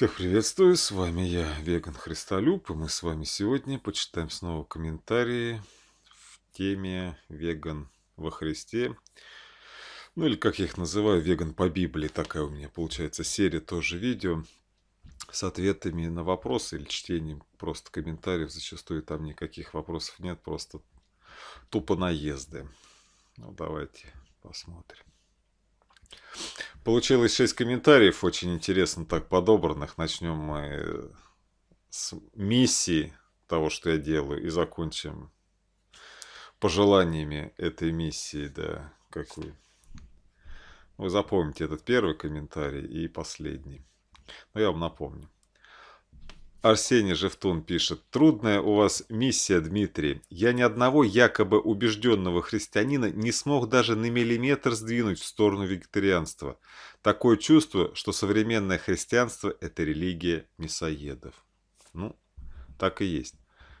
Всех приветствую, с вами я, Веган Христолюб, и мы с вами сегодня почитаем снова комментарии в теме «Веган во Христе». Ну или как я их называю, «Веган по Библии», такая у меня получается серия, тоже видео с ответами на вопросы или чтением просто комментариев. Зачастую там никаких вопросов нет, просто тупо наезды. Ну давайте посмотрим. Получилось 6 комментариев, очень интересно так подобранных. Начнем мы э, с миссии того, что я делаю, и закончим пожеланиями этой миссии, да, какой. Вы запомните этот первый комментарий и последний. Но я вам напомню. Арсений Жевтун пишет, «Трудная у вас миссия, Дмитрий. Я ни одного якобы убежденного христианина не смог даже на миллиметр сдвинуть в сторону вегетарианства. Такое чувство, что современное христианство – это религия мясоедов». Ну, так и есть.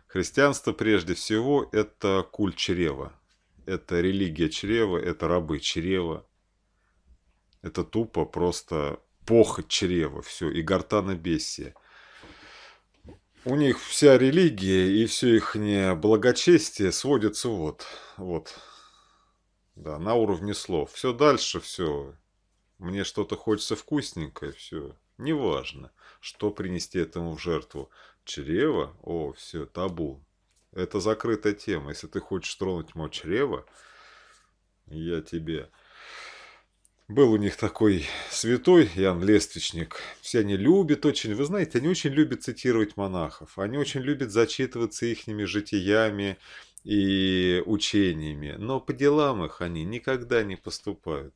Христианство прежде всего – это культ чрева. Это религия чрева, это рабы чрева. Это тупо просто похоть чрева, все, и гортана бесия. У них вся религия и все их благочестие сводится вот, вот, да, на уровне слов. Все дальше, все, мне что-то хочется вкусненькое, все, неважно, что принести этому в жертву. Чрево, о, все, табу, это закрытая тема. Если ты хочешь тронуть мое чрево, я тебе был у них такой святой Ян Лествичник. Все они любят очень, вы знаете, они очень любят цитировать монахов. Они очень любят зачитываться ихними житиями и учениями. Но по делам их они никогда не поступают.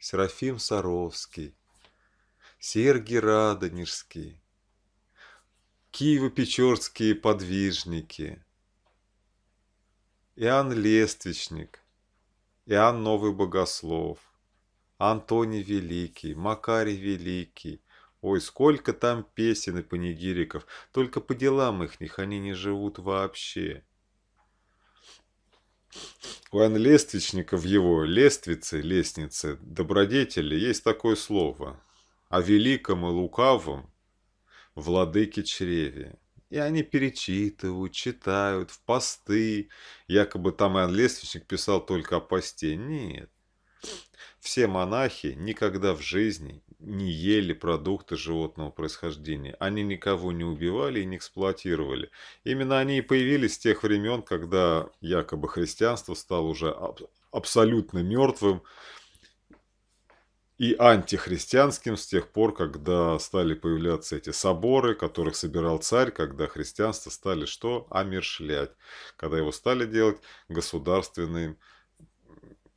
Серафим Саровский, Сергий Радонежский, Киево-Печорские подвижники, Иоанн Лествичник, Иоанн Новый Богослов, Антоний Великий, Макарий Великий. Ой, сколько там песен и панигириков. Только по делам их них они не живут вообще. У Иоанна Лествичника в его «Лествице», «Лестнице», «Добродетели» есть такое слово. О великом и лукавом владыке чреве. И они перечитывают, читают в посты. Якобы там Иоанн Лествичник писал только о посте. Нет. Все монахи никогда в жизни не ели продукты животного происхождения. Они никого не убивали и не эксплуатировали. Именно они и появились с тех времен, когда якобы христианство стало уже аб абсолютно мертвым и антихристианским с тех пор, когда стали появляться эти соборы, которых собирал царь, когда христианство стали что? Омершлять. Когда его стали делать государственным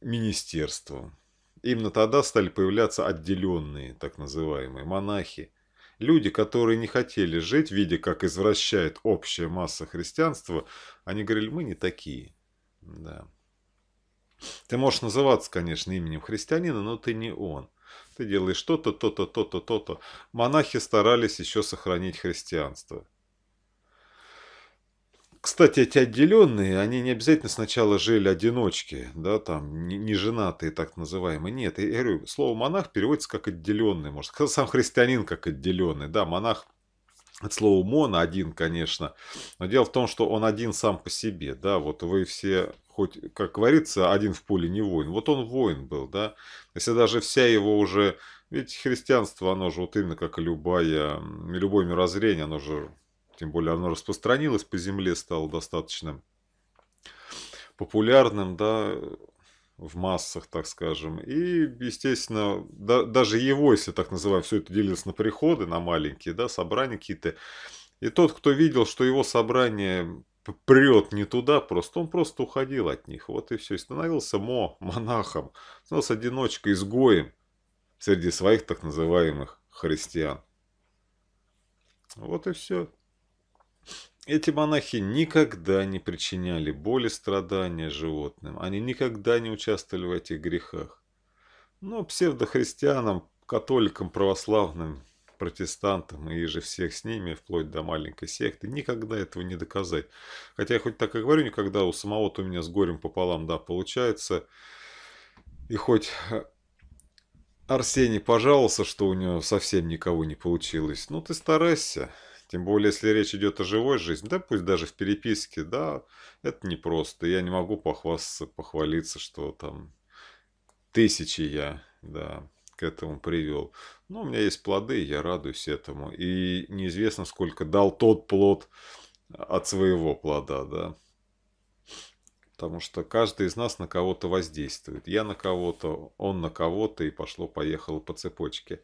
министерством. Именно тогда стали появляться отделенные, так называемые, монахи. Люди, которые не хотели жить, видя, как извращает общая масса христианства, они говорили, мы не такие. Да. Ты можешь называться, конечно, именем христианина, но ты не он. Ты делаешь то-то, то-то, то-то, то-то. Монахи старались еще сохранить христианство. Кстати, эти отделенные, они не обязательно сначала жили одиночки, да, там, неженатые так называемые. Нет, я говорю, слово «монах» переводится как «отделенный», может, сам христианин как «отделенный», да, монах от слова мона один, конечно, но дело в том, что он один сам по себе, да, вот вы все, хоть, как говорится, один в поле не воин, вот он воин был, да, если даже вся его уже, ведь христианство, оно же вот именно как и любое, любое мирозрение, оно же тем более оно распространилось по земле, стало достаточно популярным, да, в массах, так скажем. И, естественно, да, даже его, если так называем, все это делилось на приходы, на маленькие, да, собрания какие-то. И тот, кто видел, что его собрание прет не туда просто, он просто уходил от них. Вот и все. И становился мо, монахом, становился одиночкой, изгоем среди своих так называемых христиан. Вот и все. Эти монахи никогда не причиняли боли, страдания животным. Они никогда не участвовали в этих грехах. Но псевдохристианам, католикам, православным, протестантам и же всех с ними, вплоть до маленькой секты, никогда этого не доказать. Хотя я хоть так и говорю, никогда у самого-то у меня с горем пополам, да, получается. И хоть э, Арсений пожаловался, что у него совсем никого не получилось, ну ты старайся. Тем более, если речь идет о живой жизни, да пусть даже в переписке, да, это непросто. Я не могу похвастаться, похвалиться, что там тысячи я, да, к этому привел. Но у меня есть плоды, я радуюсь этому. И неизвестно, сколько дал тот плод от своего плода, да. Потому что каждый из нас на кого-то воздействует. Я на кого-то, он на кого-то, и пошло-поехало по цепочке.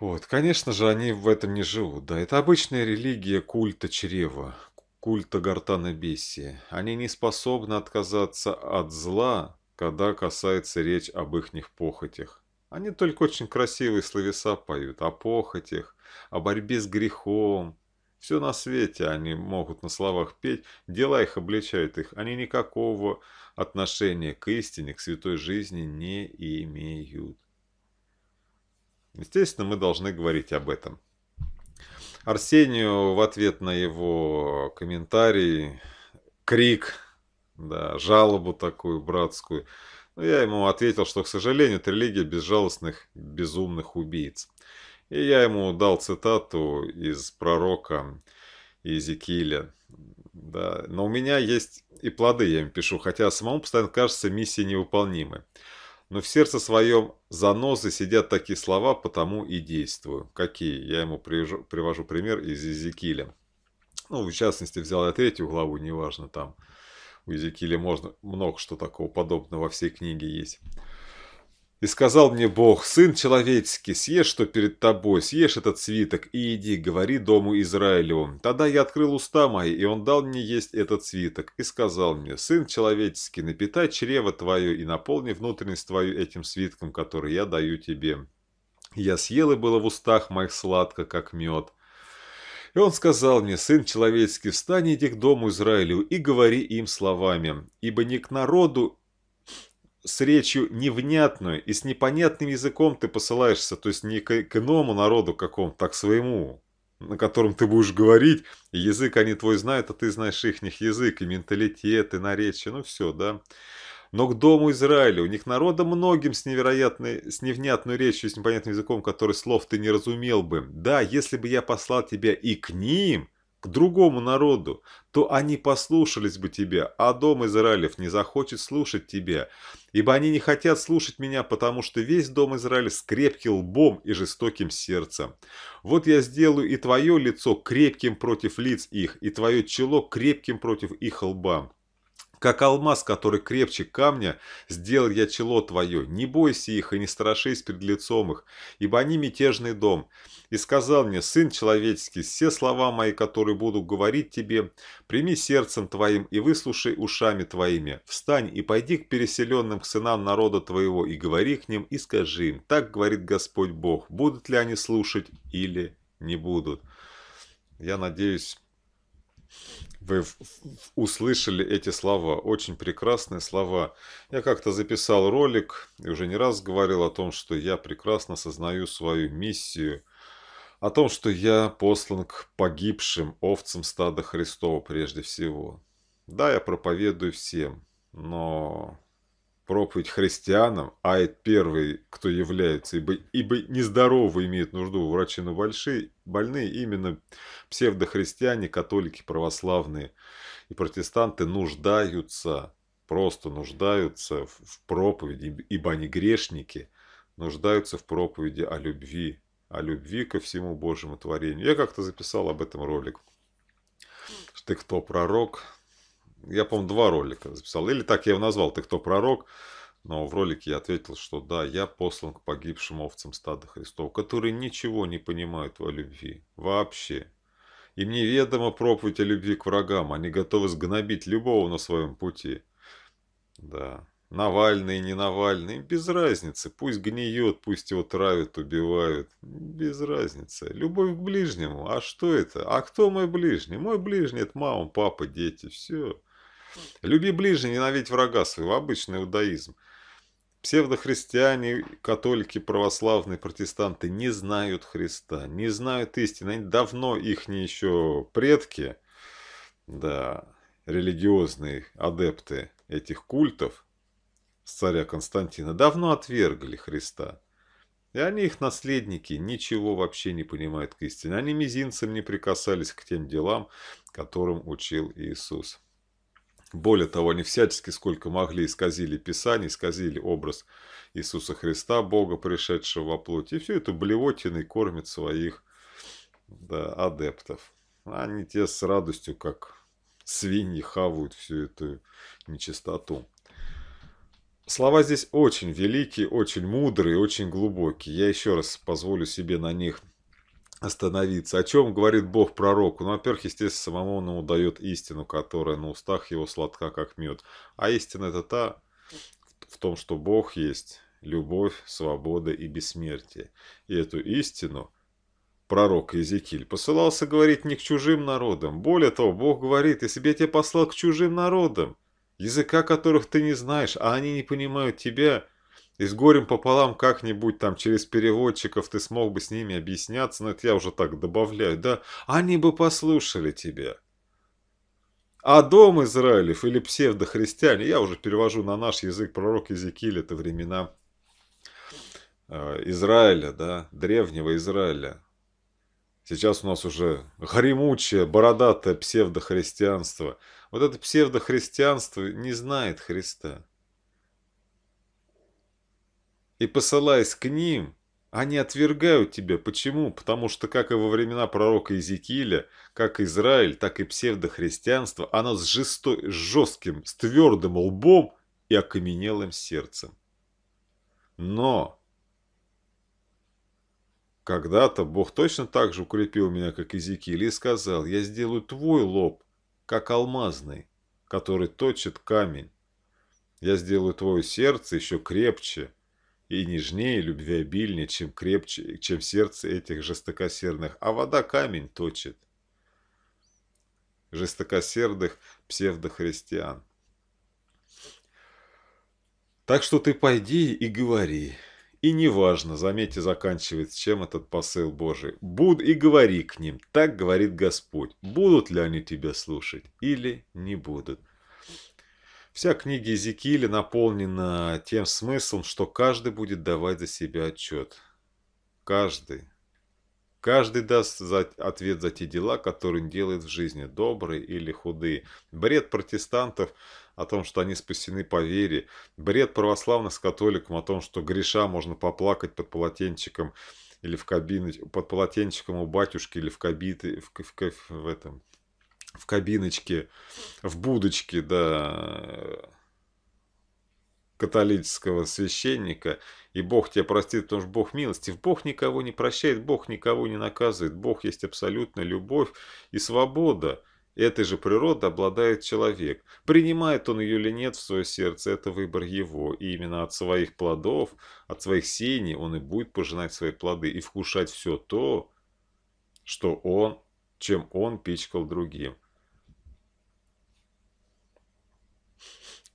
Вот, конечно же, они в этом не живут. Да, это обычная религия культа чрева, культа гортана бесия. Они не способны отказаться от зла, когда касается речь об ихних похотях. Они только очень красивые словеса поют о похотях, о борьбе с грехом. Все на свете они могут на словах петь, дела их обличают их. Они никакого отношения к истине, к святой жизни не имеют. Естественно, мы должны говорить об этом. Арсению в ответ на его комментарий, крик, да, жалобу такую братскую, но ну, я ему ответил, что, к сожалению, это религия безжалостных, безумных убийц. И я ему дал цитату из пророка Иезекииля. Да, но у меня есть и плоды, я им пишу, хотя самому постоянно кажется миссия невыполнимой. Но в сердце своем занозы сидят такие слова, потому и действую. Какие? Я ему привожу, привожу пример из Езекииля. Ну, в частности, взял я третью главу, неважно там. У Езекииля можно много что такого подобного во всей книге есть. И сказал мне Бог, сын человеческий, съешь, что перед тобой, съешь этот свиток и иди, говори дому Израилю. Тогда я открыл уста мои, и он дал мне есть этот свиток, и сказал мне, сын человеческий, напитай чрево твое и наполни внутренность твою этим свитком, который я даю тебе. Я съел, и было в устах моих сладко, как мед. И он сказал мне, сын человеческий, встань, иди к дому Израилю и говори им словами, ибо не к народу с речью невнятную и с непонятным языком ты посылаешься, то есть не к, к иному народу какому, так своему, на котором ты будешь говорить, язык они твой знают, а ты знаешь их язык, и менталитет, и наречие, ну все, да. Но к дому Израиля, у них народа многим с невероятной, с невнятной речью, с непонятным языком, который слов ты не разумел бы. Да, если бы я послал тебя и к ним, к другому народу, то они послушались бы тебя, а дом Израилев не захочет слушать тебя ибо они не хотят слушать меня, потому что весь дом Израиль с крепким лбом и жестоким сердцем. Вот я сделаю и твое лицо крепким против лиц их, и твое чело крепким против их лба. Как алмаз, который крепче камня, сделал я чело твое. Не бойся их и не страшись пред лицом их, ибо они мятежный дом и сказал мне, «Сын человеческий, все слова мои, которые буду говорить тебе, прими сердцем твоим и выслушай ушами твоими. Встань и пойди к переселенным к сынам народа твоего и говори к ним и скажи им, так говорит Господь Бог, будут ли они слушать или не будут». Я надеюсь, вы услышали эти слова. Очень прекрасные слова. Я как-то записал ролик и уже не раз говорил о том, что я прекрасно сознаю свою миссию о том, что я послан к погибшим овцам стада Христова прежде всего. Да, я проповедую всем, но проповедь христианам, а это первый, кто является, ибо, ибо нездоровые имеет нужду врачи, но большие, больные именно псевдохристиане, католики, православные и протестанты нуждаются, просто нуждаются в проповеди, ибо они грешники, нуждаются в проповеди о любви, о любви ко всему Божьему творению. Я как-то записал об этом ролик. Ты кто пророк? Я, помню, два ролика записал. Или так я его назвал, ты кто пророк? Но в ролике я ответил, что да, я послан к погибшим овцам стада Христов, которые ничего не понимают о любви. Вообще. Им неведома проповедь о любви к врагам. Они готовы сгнобить любого на своем пути. Да. Навальный, не Навальный, без разницы. Пусть гниет, пусть его травят, убивают. Без разницы. Любовь к ближнему. А что это? А кто мой ближний? Мой ближний – это мама, папа, дети. Все. Люби ближнего, ненавидь врага своего. Обычный иудаизм. Псевдохристиане, католики, православные, протестанты не знают Христа, не знают истины. Они давно их не еще предки, да, религиозные адепты этих культов – с царя Константина давно отвергли Христа. И они, их наследники, ничего вообще не понимают к истине. Они мизинцем не прикасались к тем делам, которым учил Иисус. Более того, они всячески сколько могли исказили Писание, исказили образ Иисуса Христа, Бога, пришедшего во плоти, И все это блевотиной кормит своих да, адептов. Они те с радостью, как свиньи, хавают всю эту нечистоту. Слова здесь очень великие, очень мудрые, очень глубокие. Я еще раз позволю себе на них остановиться. О чем говорит Бог пророку? Ну, во-первых, естественно, самому он ему дает истину, которая на устах его сладка, как мед. А истина это та, в том, что Бог есть любовь, свобода и бессмертие. И эту истину пророк Иезекииль посылался говорить не к чужим народам. Более того, Бог говорит, если бы я тебя послал к чужим народам, языка которых ты не знаешь, а они не понимают тебя, и с горем пополам как-нибудь там через переводчиков ты смог бы с ними объясняться, но это я уже так добавляю, да, они бы послушали тебя. А дом Израилев или псевдохристиане, я уже перевожу на наш язык пророк Иезекииль, это времена э, Израиля, да, древнего Израиля. Сейчас у нас уже гремучее, бородатое псевдохристианство – вот это псевдохристианство не знает Христа. И посылаясь к ним, они отвергают тебя. Почему? Потому что как и во времена пророка Иезекииля, как Израиль, так и псевдохристианство, оно с, жесто... с жестким, с твердым лбом и окаменелым сердцем. Но когда-то Бог точно так же укрепил меня, как Иезекииль, и сказал, я сделаю твой лоб как алмазный, который точит камень. Я сделаю твое сердце еще крепче и нежнее, и любвеобильнее, чем крепче, чем сердце этих жестокосердных, а вода камень точит. жестокосердых псевдохристиан. Так что ты пойди и говори, и неважно, заметьте, заканчивает, чем этот посыл Божий. Будь и говори к ним, так говорит Господь. Будут ли они тебя слушать или не будут? Вся книга Иезекииля наполнена тем смыслом, что каждый будет давать за себя отчет. Каждый. Каждый даст за, ответ за те дела, которые он делает в жизни, добрые или худые. Бред протестантов – о том, что они спасены по вере, бред православных с католиком о том, что греша можно поплакать под полотенчиком или в кабину, под полотенчиком у батюшки или в кабине в, в, в, в этом, в кабиночке, в будочке, да, католического священника, и Бог тебя простит, потому что Бог милостив. Бог никого не прощает, Бог никого не наказывает. Бог есть абсолютная любовь и свобода. Этой же природой обладает человек. Принимает он ее или нет в свое сердце, это выбор его. И именно от своих плодов, от своих сений он и будет пожинать свои плоды и вкушать все то, что он, чем он пичкал другим.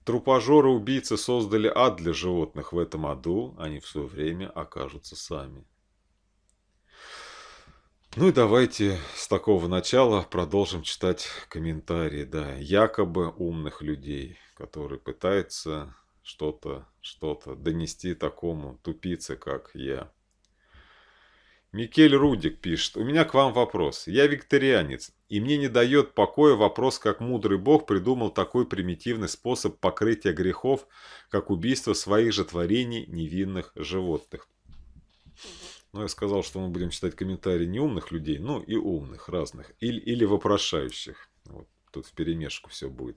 Трупожоры-убийцы создали ад для животных в этом аду, они в свое время окажутся сами. Ну и давайте с такого начала продолжим читать комментарии, да, якобы умных людей, которые пытаются что-то, что-то донести такому тупице, как я. Микель Рудик пишет, у меня к вам вопрос. Я викторианец, и мне не дает покоя вопрос, как мудрый бог придумал такой примитивный способ покрытия грехов, как убийство своих же творений невинных животных. Но ну, я сказал, что мы будем читать комментарии не умных людей, ну и умных, разных. Или, или вопрошающих. Вот тут перемешку все будет.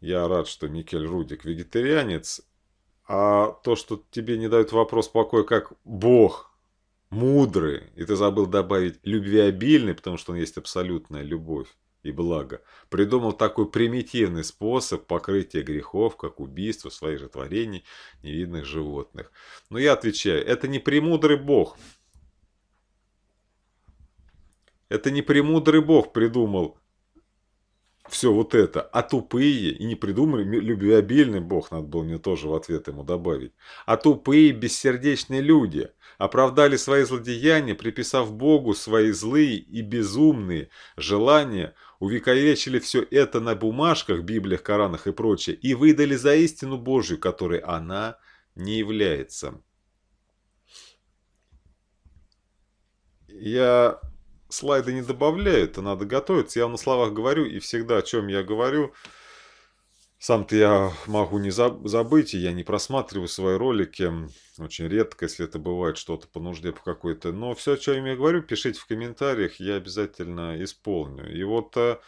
Я рад, что Микель Рудик вегетарианец. А то, что тебе не дают вопрос покоя, как Бог мудрый, и ты забыл добавить любвеобильный, потому что он есть абсолютная любовь и благо придумал такой примитивный способ покрытия грехов, как убийство своих же творений невидных животных. Но я отвечаю, это не премудрый Бог. Это не премудрый Бог придумал все вот это, а тупые и не придумали, любвеобильный Бог, надо было мне тоже в ответ ему добавить, а тупые бессердечные люди оправдали свои злодеяния, приписав Богу свои злые и безумные желания, увековечили все это на бумажках, Библиях, Коранах и прочее, и выдали за истину Божью, которой она не является. Я слайды не добавляют, а надо готовиться. Я на словах говорю, и всегда о чем я говорю, сам-то я могу не забыть, и я не просматриваю свои ролики. Очень редко, если это бывает что-то по нужде по какой-то. Но все, о чем я говорю, пишите в комментариях, я обязательно исполню. И вот э,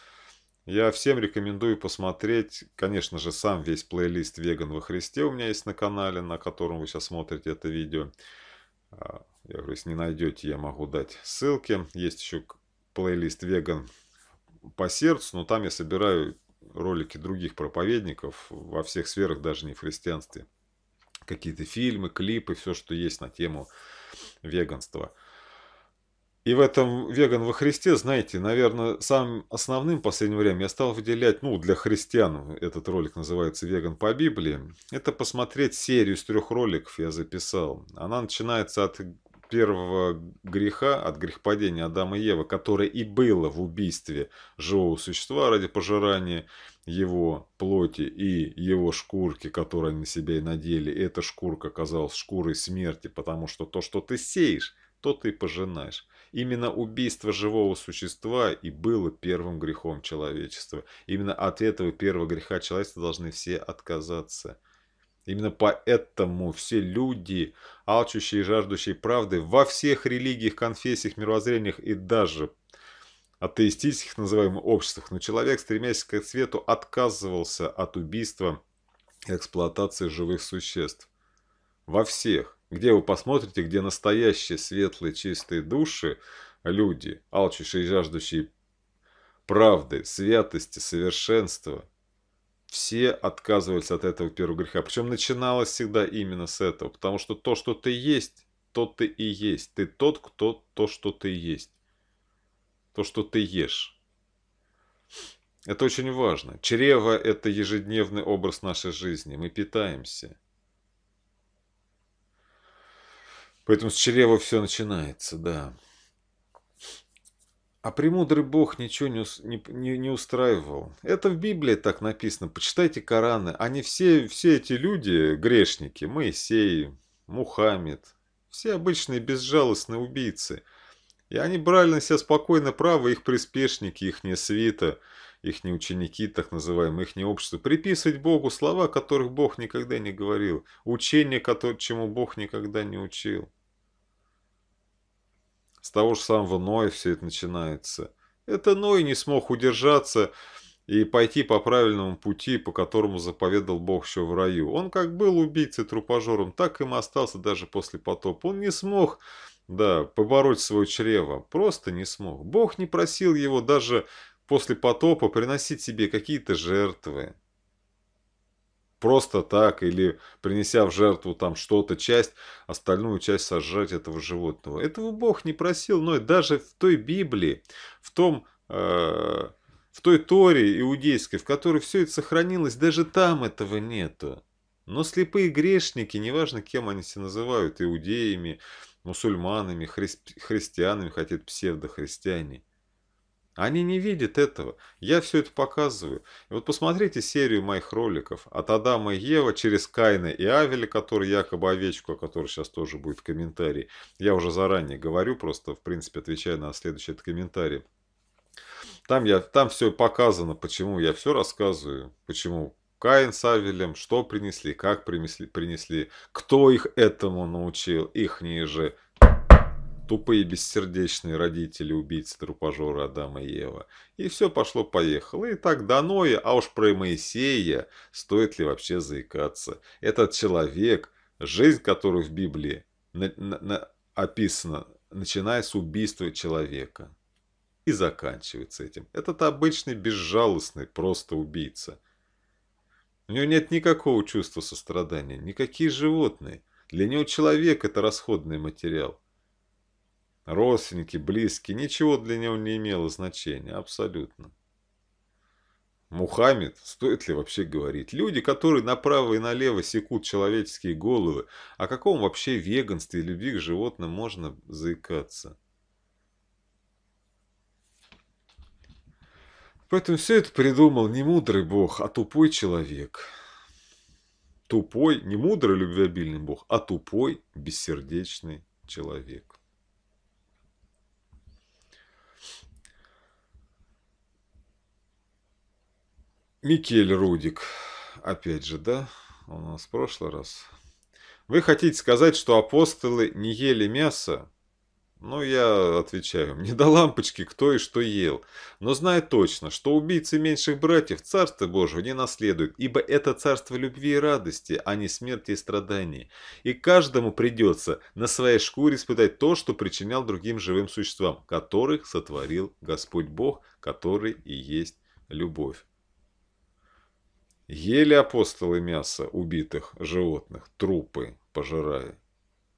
я всем рекомендую посмотреть, конечно же, сам весь плейлист «Веган во Христе» у меня есть на канале, на котором вы сейчас смотрите это видео. А, я говорю, если не найдете, я могу дать ссылки. Есть еще плейлист «Веган по сердцу», но там я собираю ролики других проповедников во всех сферах, даже не в христианстве. Какие-то фильмы, клипы, все, что есть на тему веганства. И в этом «Веган во Христе», знаете, наверное, самым основным в последнее время я стал выделять, ну, для христиан этот ролик называется «Веган по Библии», это посмотреть серию из трех роликов я записал. Она начинается от первого греха, от грехопадения Адама и Евы, которое и было в убийстве живого существа ради пожирания его плоти и его шкурки, которые они на себя и надели, эта шкурка оказалась шкурой смерти, потому что то, что ты сеешь, то ты пожинаешь. Именно убийство живого существа и было первым грехом человечества. Именно от этого первого греха человечества должны все отказаться. Именно поэтому все люди, алчущие и жаждущие правды во всех религиях, конфессиях, мировоззрениях и даже атеистических называемых обществах, но человек, стремясь к свету, отказывался от убийства и эксплуатации живых существ. Во всех, где вы посмотрите, где настоящие светлые чистые души, люди, алчущие и жаждущие правды, святости, совершенства – все отказывались от этого первого греха. Причем начиналось всегда именно с этого. Потому что то, что ты есть, то ты и есть. Ты тот, кто то, что ты есть. То, что ты ешь. Это очень важно. Чрево – это ежедневный образ нашей жизни. Мы питаемся. Поэтому с чрева все начинается, да. А премудрый Бог ничего не, не, не, устраивал. Это в Библии так написано. Почитайте Кораны. Они все, все эти люди, грешники, Моисей, Мухаммед, все обычные безжалостные убийцы. И они брали на себя спокойно право их приспешники, их не свита, их не ученики, так называемые, их не общество, приписывать Богу слова, которых Бог никогда не говорил, учение, чему Бог никогда не учил. С того же самого Ноя все это начинается. Это Ной не смог удержаться и пойти по правильному пути, по которому заповедал Бог еще в раю. Он как был убийцей, трупожором, так им остался даже после потопа. Он не смог, да, побороть свое чрево, просто не смог. Бог не просил его даже после потопа приносить себе какие-то жертвы просто так или принеся в жертву там что-то, часть, остальную часть сожрать этого животного. Этого Бог не просил, но и даже в той Библии, в том... Э, в той Торе иудейской, в которой все это сохранилось, даже там этого нету. Но слепые грешники, неважно кем они себя называют, иудеями, мусульманами, христианами, хотят псевдохристиане, они не видят этого. Я все это показываю. И вот посмотрите серию моих роликов. От Адама и Ева через Кайна и Авеля, который якобы овечку, о которой сейчас тоже будет в комментарии. Я уже заранее говорю, просто в принципе отвечаю на следующий этот комментарий. Там, я, там все показано, почему я все рассказываю, почему Каин с Авелем, что принесли, как принесли, принесли кто их этому научил, их же Тупые бессердечные родители убийцы-трупажора Адама и Ева. И все пошло-поехало. И так до Ноя, а уж про Моисея стоит ли вообще заикаться. Этот человек, жизнь которой в Библии на, на, на, описана, начиная с убийства человека. И заканчивается этим. Этот обычный безжалостный просто убийца. У него нет никакого чувства сострадания, никакие животные. Для него человек – это расходный материал родственники, близкие, ничего для него не имело значения, абсолютно. Мухаммед, стоит ли вообще говорить? Люди, которые направо и налево секут человеческие головы, о каком вообще веганстве и любви к животным можно заикаться? Поэтому все это придумал не мудрый бог, а тупой человек. Тупой, не мудрый любвеобильный бог, а тупой, бессердечный человек. Микель Рудик. Опять же, да? Он у нас в прошлый раз. Вы хотите сказать, что апостолы не ели мясо? Ну, я отвечаю, не до лампочки, кто и что ел. Но знаю точно, что убийцы меньших братьев Царство Божьего не наследуют, ибо это царство любви и радости, а не смерти и страданий. И каждому придется на своей шкуре испытать то, что причинял другим живым существам, которых сотворил Господь Бог, который и есть любовь. Ели апостолы мясо убитых животных, трупы пожирая.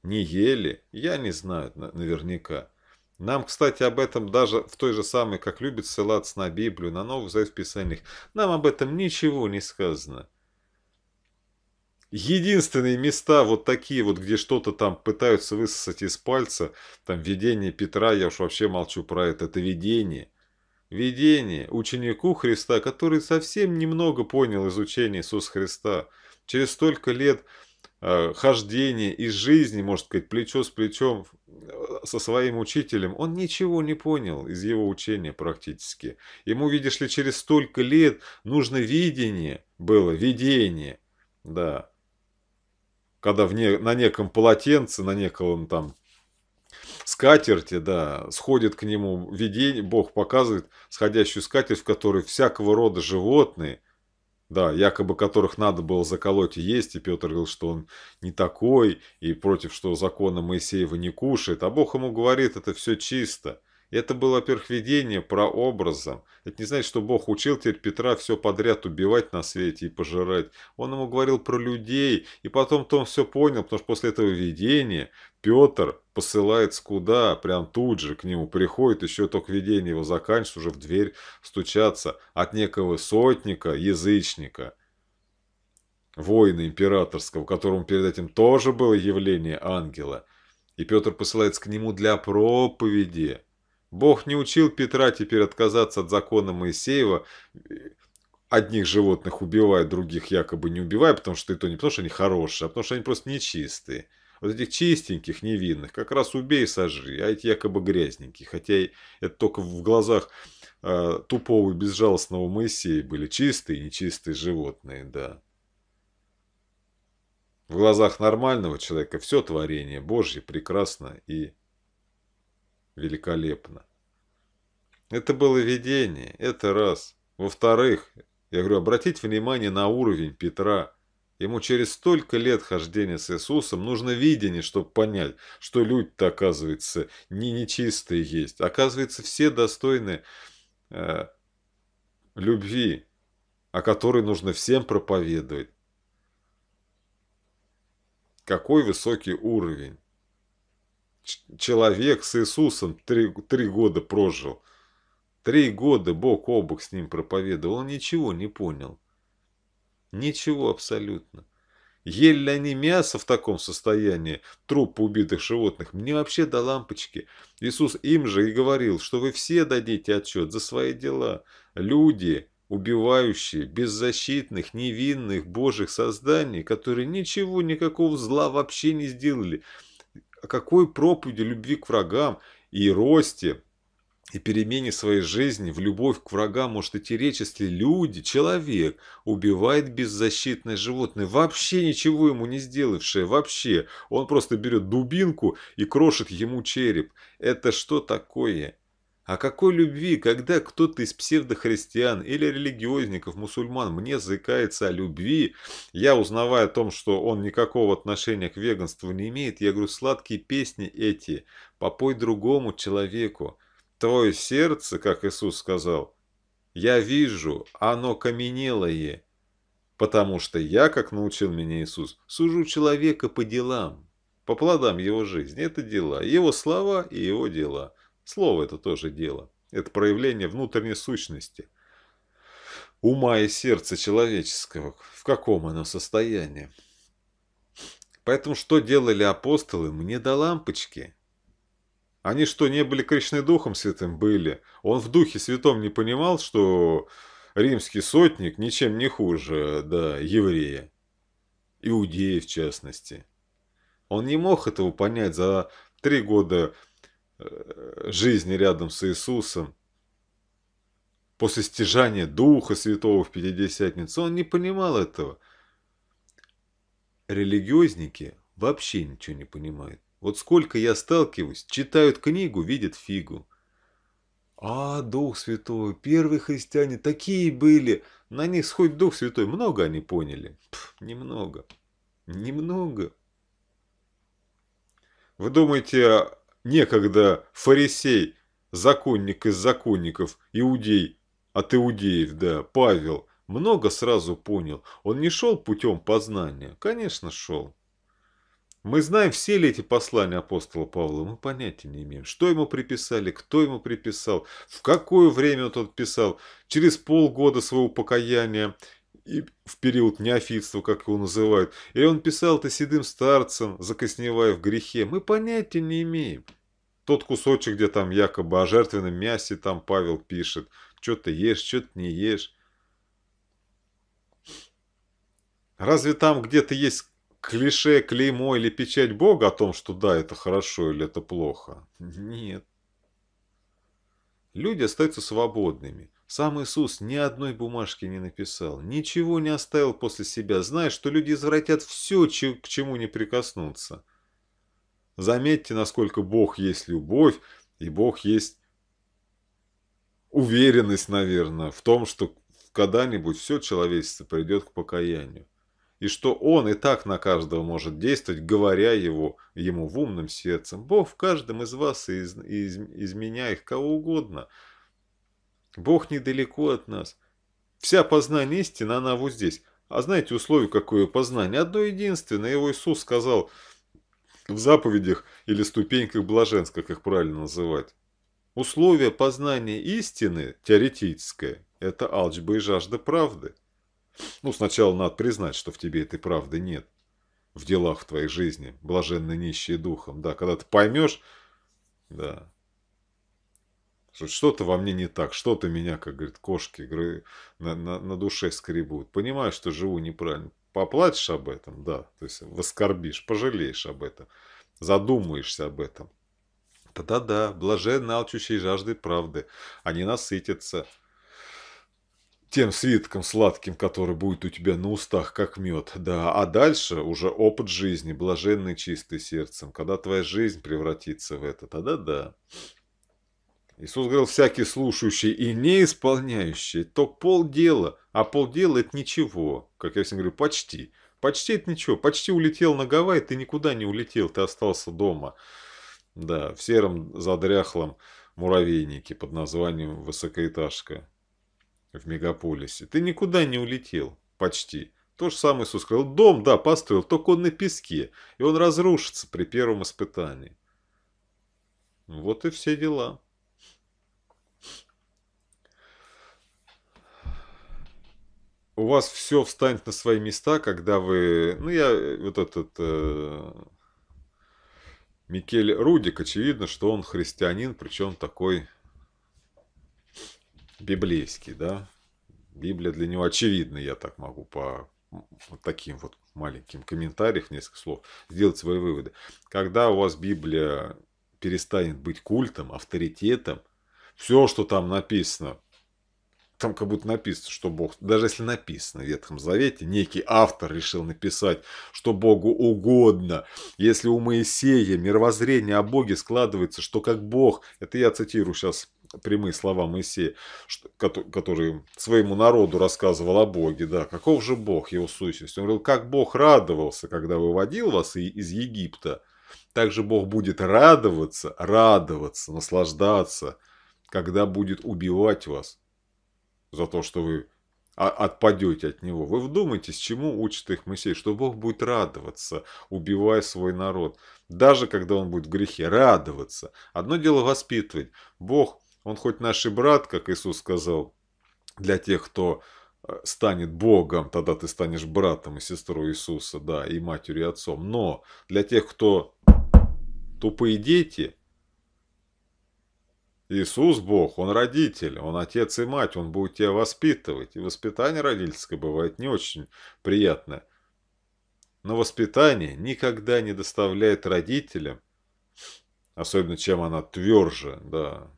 Не ели, я не знаю наверняка. Нам, кстати, об этом даже в той же самой, как любит ссылаться на Библию, на Новый Завет в Писаниях, нам об этом ничего не сказано. Единственные места вот такие вот, где что-то там пытаются высосать из пальца, там видение Петра, я уж вообще молчу про это, это видение – Видение ученику Христа, который совсем немного понял изучение Иисуса Христа, через столько лет э, хождения и жизни, может сказать, плечо с плечом э, со своим учителем, он ничего не понял из его учения практически. Ему, видишь ли, через столько лет нужно видение было, видение, да. Когда в не, на неком полотенце, на неком там скатерти, да, сходит к нему видение, Бог показывает сходящую скатерть, в которой всякого рода животные, да, якобы которых надо было заколоть и есть, и Петр говорил, что он не такой, и против, что закона Моисеева не кушает, а Бог ему говорит, это все чисто. Это было, во-первых, видение прообразом. Это не значит, что Бог учил теперь Петра все подряд убивать на свете и пожирать. Он ему говорил про людей, и потом-то он все понял, потому что после этого видения Петр посылается куда, прям тут же к нему приходит, еще только видение его заканчивается, уже в дверь стучаться от некого сотника, язычника воина императорского, которому перед этим тоже было явление ангела. И Петр посылается к нему для проповеди. Бог не учил Петра теперь отказаться от закона Моисеева, одних животных убивая, других якобы не убивая, потому что это не потому, что они хорошие, а потому что они просто нечистые. Вот этих чистеньких, невинных, как раз убей и сожри, а эти якобы грязненькие. Хотя это только в глазах э, тупого и безжалостного Моисея были чистые и нечистые животные, да. В глазах нормального человека все творение Божье прекрасно и великолепно. Это было видение, это раз. Во-вторых, я говорю, обратить внимание на уровень Петра. Ему через столько лет хождения с Иисусом нужно видение, чтобы понять, что люди-то, оказывается, не нечистые есть. Оказывается, все достойны э, любви, о которой нужно всем проповедовать. Какой высокий уровень человек с Иисусом три, три года прожил. Три года бок о бок с ним проповедовал, он ничего не понял. Ничего абсолютно. Ели ли они мясо в таком состоянии, труп убитых животных, мне вообще до лампочки. Иисус им же и говорил, что вы все дадите отчет за свои дела. Люди, убивающие беззащитных, невинных, божьих созданий, которые ничего, никакого зла вообще не сделали – о какой проповеди любви к врагам и росте, и перемене своей жизни в любовь к врагам может идти речь, если люди, человек, убивает беззащитное животное, вообще ничего ему не сделавшее, вообще. Он просто берет дубинку и крошит ему череп. Это что такое? О какой любви, когда кто-то из псевдохристиан или религиозников, мусульман, мне заикается о любви, я узнавая о том, что он никакого отношения к веганству не имеет, я говорю, сладкие песни эти, попой другому человеку. Твое сердце, как Иисус сказал, я вижу, оно каменелое, потому что я, как научил меня Иисус, сужу человека по делам, по плодам его жизни. Это дела, его слова и его дела. Слово – это тоже дело. Это проявление внутренней сущности. Ума и сердца человеческого. В каком оно состоянии. Поэтому что делали апостолы, мне до лампочки. Они что, не были Кришны Духом Святым? Были. Он в Духе Святом не понимал, что римский сотник ничем не хуже, да, еврея. Иудеи, в частности. Он не мог этого понять за три года Э, жизни рядом с Иисусом, после стяжания Духа Святого в Пятидесятницу, он не понимал этого. Религиозники вообще ничего не понимают. Вот сколько я сталкиваюсь, читают книгу, видят фигу. А, Дух Святой, первые христиане такие были, на них сходит Дух Святой, много они поняли? Пф, немного, немного. Вы думаете, а некогда фарисей, законник из законников, иудей от иудеев, да, Павел, много сразу понял. Он не шел путем познания. Конечно, шел. Мы знаем, все ли эти послания апостола Павла, мы понятия не имеем. Что ему приписали, кто ему приписал, в какое время он писал, через полгода своего покаяния и в период неофитства, как его называют, или он писал ты седым старцем, закосневая в грехе, мы понятия не имеем. Тот кусочек, где там якобы о жертвенном мясе, там Павел пишет, что ты ешь, что ты не ешь. Разве там где-то есть клише, клеймо или печать Бога о том, что да, это хорошо или это плохо? Нет. Люди остаются свободными. Сам Иисус ни одной бумажки не написал, ничего не оставил после себя, зная, что люди извратят все, к чему не прикоснуться. Заметьте, насколько Бог есть любовь, и Бог есть уверенность, наверное, в том, что когда-нибудь все человечество придет к покаянию. И что Он и так на каждого может действовать, говоря его, ему в умном сердце. Бог в каждом из вас и из, из, из меня, их кого угодно – Бог недалеко от нас. Вся познание истины, она вот здесь. А знаете условие, какое познание? Одно единственное. Его Иисус сказал в заповедях или ступеньках блаженства, как их правильно называть. Условие познания истины, теоретическое, это алчба и жажда правды. Ну, сначала надо признать, что в тебе этой правды нет. В делах в твоей жизни, блаженно нищие духом. Да, когда ты поймешь, да, что-то во мне не так, что-то меня, как говорит, кошки на, на, на душе скребут. Понимаю, что живу неправильно. Поплачешь об этом, да, то есть воскорбишь, пожалеешь об этом, задумаешься об этом. да да, да блаженно алчущие жажды правды, они насытятся тем свитком сладким, который будет у тебя на устах, как мед. Да, а дальше уже опыт жизни, блаженный чистый сердцем, когда твоя жизнь превратится в это, тогда да. Иисус говорил, всякий слушающий и не исполняющий, то полдела, а полдела это ничего, как я всем говорю, почти. Почти это ничего, почти улетел на Гавайи, ты никуда не улетел, ты остался дома. Да, в сером задряхлом муравейнике под названием «Высокоэтажка» в мегаполисе. Ты никуда не улетел, почти. То же самое Иисус сказал. Дом, да, построил, только он на песке, и он разрушится при первом испытании. Вот и все дела. у вас все встанет на свои места, когда вы... Ну, я э, вот этот... Э, Микель Рудик, очевидно, что он христианин, причем такой библейский, да. Библия для него очевидна, я так могу по вот таким вот маленьким комментариям, несколько слов, сделать свои выводы. Когда у вас Библия перестанет быть культом, авторитетом, все, что там написано, там как будто написано, что Бог, даже если написано в Ветхом Завете, некий автор решил написать, что Богу угодно. Если у Моисея мировоззрение о Боге складывается, что как Бог, это я цитирую сейчас прямые слова Моисея, который своему народу рассказывал о Боге, да, каков же Бог, его сущность. Он говорил, как Бог радовался, когда выводил вас из Египта, так же Бог будет радоваться, радоваться, наслаждаться, когда будет убивать вас, за то, что вы отпадете от него. Вы вдумайтесь, чему учит их Моисей, что Бог будет радоваться, убивая свой народ. Даже когда он будет в грехе, радоваться. Одно дело воспитывать. Бог, он хоть наш и брат, как Иисус сказал, для тех, кто э, станет Богом, тогда ты станешь братом и сестрой Иисуса, да, и матерью и отцом. Но для тех, кто тупые дети – Иисус Бог, Он родитель, Он отец и мать, Он будет тебя воспитывать. И воспитание родительское бывает не очень приятное. Но воспитание никогда не доставляет родителям, особенно чем она тверже, да,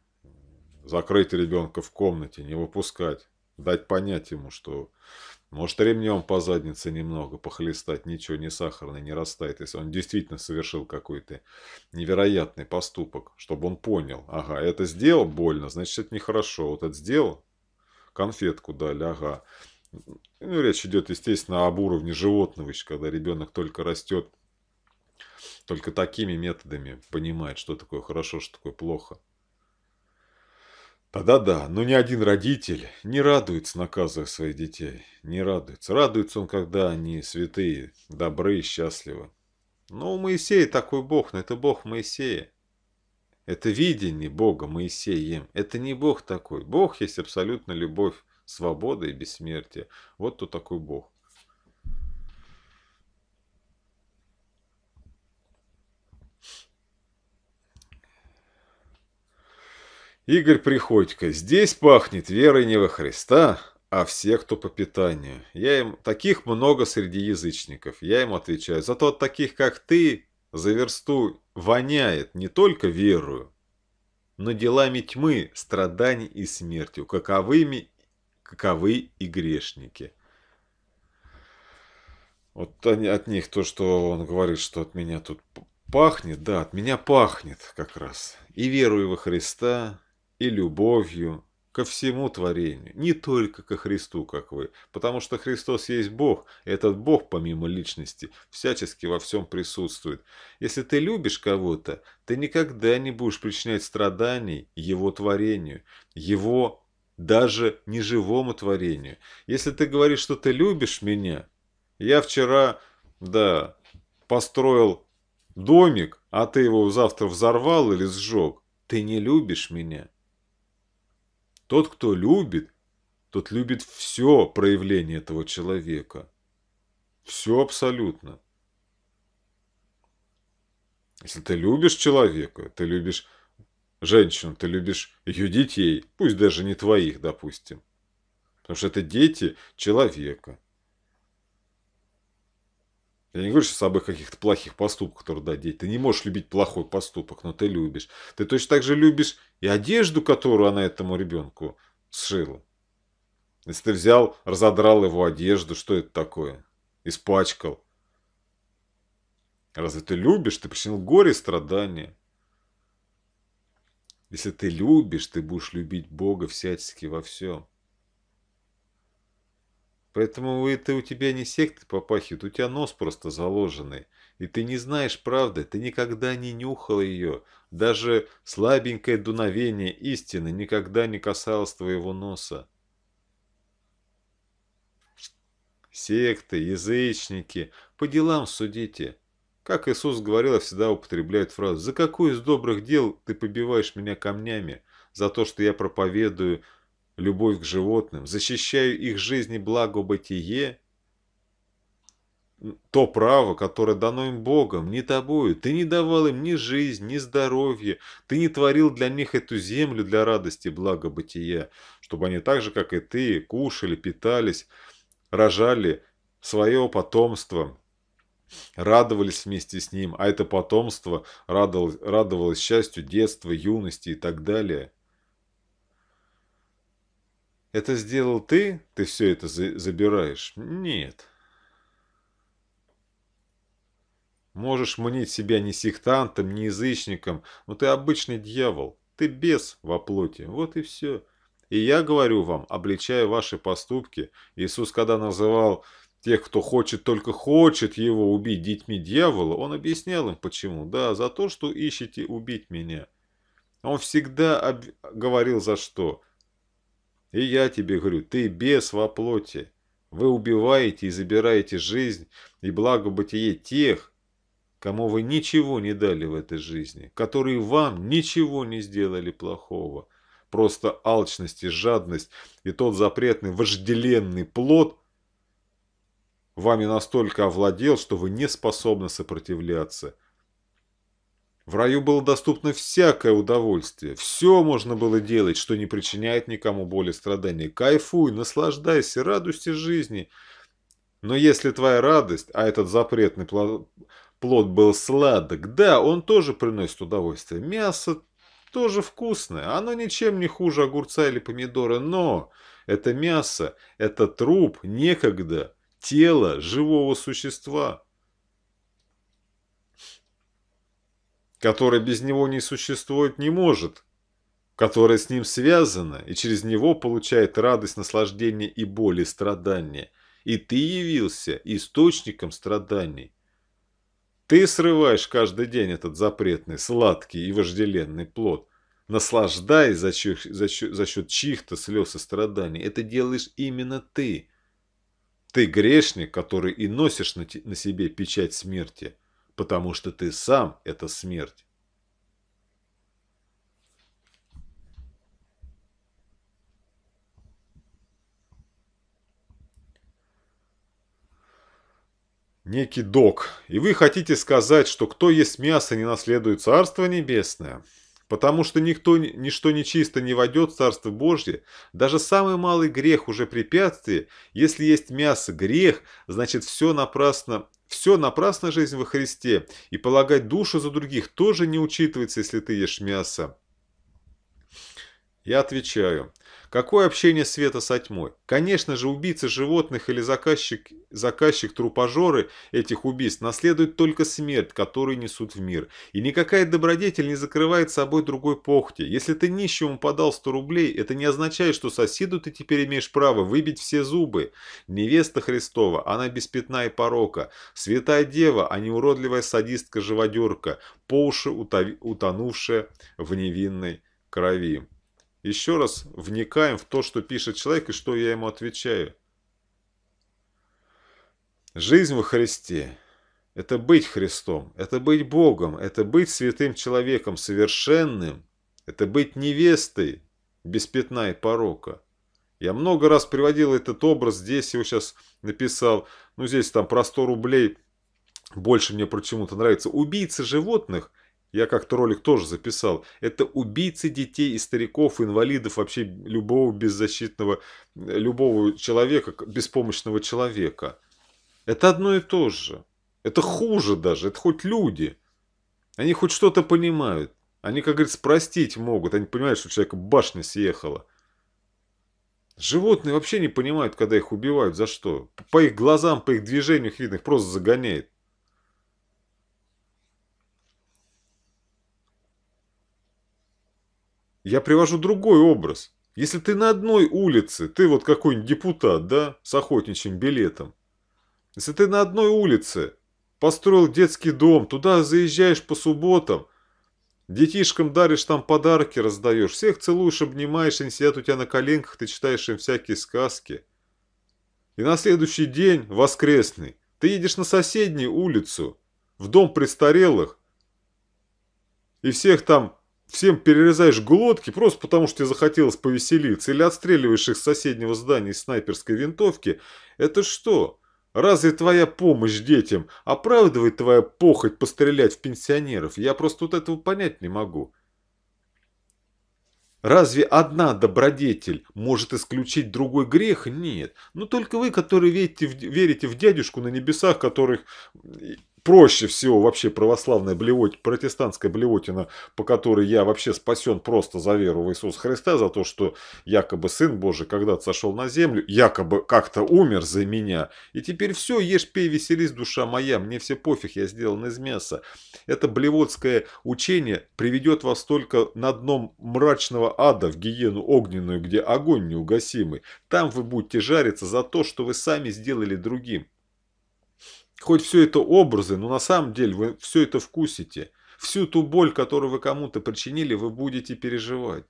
закрыть ребенка в комнате, не выпускать, дать понять ему, что может, ремнем по заднице немного похлестать, ничего не сахарный не растает, если он действительно совершил какой-то невероятный поступок, чтобы он понял, ага, это сделал больно, значит, это нехорошо, вот это сделал, конфетку дали, ага. Ну, речь идет, естественно, об уровне животного когда ребенок только растет, только такими методами понимает, что такое хорошо, что такое плохо. Тогда да, но ни один родитель не радуется, наказывая своих детей. Не радуется. Радуется он, когда они святые, добрые, и счастливы. Но ну, у Моисея такой Бог, но это Бог Моисея. Это видение Бога Моисеем. Это не Бог такой. Бог есть абсолютно любовь, свобода и бессмертие. Вот то такой Бог. Игорь Приходько, здесь пахнет верой не во Христа, а все, кто по питанию. Я им... Таких много среди язычников. Я им отвечаю. Зато от таких, как ты, за версту воняет не только верою, но делами тьмы, страданий и смертью, каковыми, каковы и грешники. Вот они, от них то, что он говорит, что от меня тут пахнет, да, от меня пахнет как раз. И верую во Христа, и любовью ко всему творению, не только ко Христу, как вы, потому что Христос есть Бог, и этот Бог, помимо личности, всячески во всем присутствует. Если ты любишь кого-то, ты никогда не будешь причинять страданий его творению, его даже неживому творению. Если ты говоришь, что ты любишь меня, я вчера, да, построил домик, а ты его завтра взорвал или сжег, ты не любишь меня. Тот, кто любит, тот любит все проявление этого человека. Все абсолютно. Если ты любишь человека, ты любишь женщину, ты любишь ее детей, пусть даже не твоих, допустим. Потому что это дети человека. Я не говорю сейчас об их каких-то плохих поступках, которые деть. Ты не можешь любить плохой поступок, но ты любишь. Ты точно так же любишь и одежду, которую она этому ребенку сшила. Если ты взял, разодрал его одежду, что это такое? Испачкал. Разве ты любишь? Ты причинил горе и страдания. Если ты любишь, ты будешь любить Бога всячески во всем. Поэтому это у тебя не секты попахивает, у тебя нос просто заложенный. И ты не знаешь правды, ты никогда не нюхал ее. Даже слабенькое дуновение истины никогда не касалось твоего носа. Секты, язычники, по делам судите. Как Иисус говорил, всегда употребляет фразу «За какое из добрых дел ты побиваешь меня камнями? За то, что я проповедую любовь к животным, защищаю их жизни благо бытие, то право, которое дано им Богом, не тобою. Ты не давал им ни жизнь, ни здоровье. Ты не творил для них эту землю для радости благо бытия, чтобы они так же, как и ты, кушали, питались, рожали свое потомство, радовались вместе с ним, а это потомство радовалось, радовалось счастью детства, юности и так далее. Это сделал ты? Ты все это за забираешь? Нет. Можешь мнить себя не сектантом, не язычником, но ты обычный дьявол. Ты бес во плоти. Вот и все. И я говорю вам, обличая ваши поступки, Иисус, когда называл тех, кто хочет, только хочет его убить детьми дьявола, он объяснял им почему. Да, за то, что ищете убить меня. Он всегда говорил за что. И я тебе говорю, ты бес во плоти. Вы убиваете и забираете жизнь и благо бытие тех, кому вы ничего не дали в этой жизни, которые вам ничего не сделали плохого. Просто алчность и жадность и тот запретный вожделенный плод вами настолько овладел, что вы не способны сопротивляться. В раю было доступно всякое удовольствие. Все можно было делать, что не причиняет никому боли страданий. Кайфуй, наслаждайся, радуйся жизни. Но если твоя радость, а этот запретный плод был сладок, да, он тоже приносит удовольствие. Мясо тоже вкусное, оно ничем не хуже огурца или помидора, но это мясо, это труп некогда тела живого существа. которое без него не существует, не может, которое с ним связано и через него получает радость, наслаждение и боль и страдания. И ты явился источником страданий. Ты срываешь каждый день этот запретный, сладкий и вожделенный плод, наслаждаясь за счет, за счет, за счет чьих-то слез и страданий. Это делаешь именно ты. Ты грешник, который и носишь на, на себе печать смерти – потому что ты сам – это смерть. Некий док, и вы хотите сказать, что кто есть мясо, не наследует Царство Небесное? Потому что никто, ничто нечисто не войдет в Царство Божье, даже самый малый грех уже препятствие, если есть мясо, грех, значит все напрасно все напрасно жизнь во Христе, и полагать душу за других тоже не учитывается, если ты ешь мясо. Я отвечаю, Какое общение света со тьмой? Конечно же, убийцы животных или заказчик, заказчик трупожоры этих убийств наследуют только смерть, которую несут в мир. И никакая добродетель не закрывает собой другой похоти. Если ты нищему подал 100 рублей, это не означает, что соседу ты теперь имеешь право выбить все зубы. Невеста Христова, она без пятна и порока. Святая Дева, а не уродливая садистка-живодерка, по уши утонувшая в невинной крови. Еще раз вникаем в то, что пишет человек и что я ему отвечаю. Жизнь во Христе – это быть Христом, это быть Богом, это быть святым человеком, совершенным, это быть невестой, без пятна и порока. Я много раз приводил этот образ, здесь его сейчас написал, ну здесь там про 100 рублей, больше мне почему-то нравится. Убийцы животных я как-то ролик тоже записал. Это убийцы детей и стариков, инвалидов, вообще любого беззащитного, любого человека, беспомощного человека. Это одно и то же. Это хуже даже, это хоть люди. Они хоть что-то понимают. Они, как говорится, простить могут. Они понимают, что у человека башня съехала. Животные вообще не понимают, когда их убивают, за что. По их глазам, по их движениям видно, их просто загоняет. Я привожу другой образ. Если ты на одной улице, ты вот какой-нибудь депутат, да, с охотничьим билетом. Если ты на одной улице построил детский дом, туда заезжаешь по субботам, детишкам даришь там подарки, раздаешь, всех целуешь, обнимаешь, они сидят у тебя на коленках, ты читаешь им всякие сказки. И на следующий день, воскресный, ты едешь на соседнюю улицу, в дом престарелых, и всех там всем перерезаешь глотки просто потому, что тебе захотелось повеселиться, или отстреливаешь их с соседнего здания из снайперской винтовки, это что? Разве твоя помощь детям оправдывает твоя похоть пострелять в пенсионеров? Я просто вот этого понять не могу. Разве одна добродетель может исключить другой грех? Нет. Но ну, только вы, которые верите в, верите в дядюшку на небесах, которых проще всего вообще православная блевоть, протестантская блевотина, по которой я вообще спасен просто за веру в Иисуса Христа, за то, что якобы Сын Божий когда-то сошел на землю, якобы как-то умер за меня, и теперь все, ешь, пей, веселись, душа моя, мне все пофиг, я сделан из мяса. Это блевотское учение приведет вас только на дном мрачного ада в гиену огненную, где огонь неугасимый. Там вы будете жариться за то, что вы сами сделали другим. Хоть все это образы, но на самом деле вы все это вкусите. Всю ту боль, которую вы кому-то причинили, вы будете переживать.